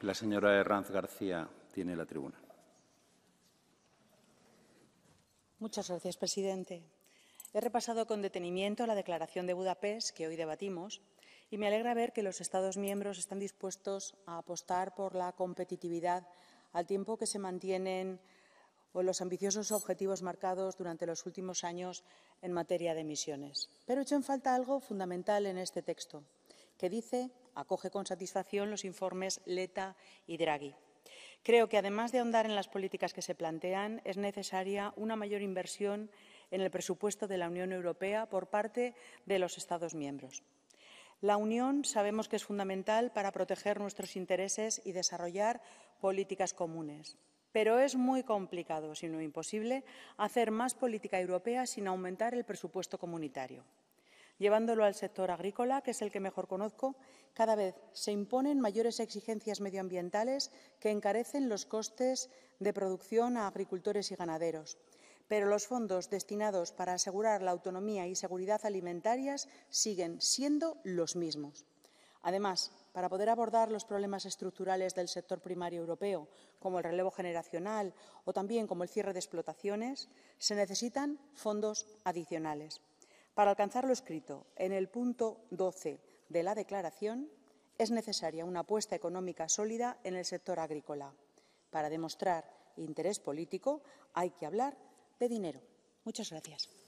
La señora Herranz García tiene la tribuna. Muchas gracias, presidente. He repasado con detenimiento la declaración de Budapest que hoy debatimos y me alegra ver que los Estados miembros están dispuestos a apostar por la competitividad al tiempo que se mantienen los ambiciosos objetivos marcados durante los últimos años en materia de emisiones. Pero hecho en falta algo fundamental en este texto, que dice acoge con satisfacción los informes Leta y Draghi. Creo que, además de ahondar en las políticas que se plantean, es necesaria una mayor inversión en el presupuesto de la Unión Europea por parte de los Estados miembros. La Unión sabemos que es fundamental para proteger nuestros intereses y desarrollar políticas comunes. Pero es muy complicado, si no imposible, hacer más política europea sin aumentar el presupuesto comunitario llevándolo al sector agrícola, que es el que mejor conozco, cada vez se imponen mayores exigencias medioambientales que encarecen los costes de producción a agricultores y ganaderos. Pero los fondos destinados para asegurar la autonomía y seguridad alimentarias siguen siendo los mismos. Además, para poder abordar los problemas estructurales del sector primario europeo, como el relevo generacional o también como el cierre de explotaciones, se necesitan fondos adicionales. Para alcanzar lo escrito en el punto 12 de la declaración, es necesaria una apuesta económica sólida en el sector agrícola. Para demostrar interés político hay que hablar de dinero. Muchas gracias.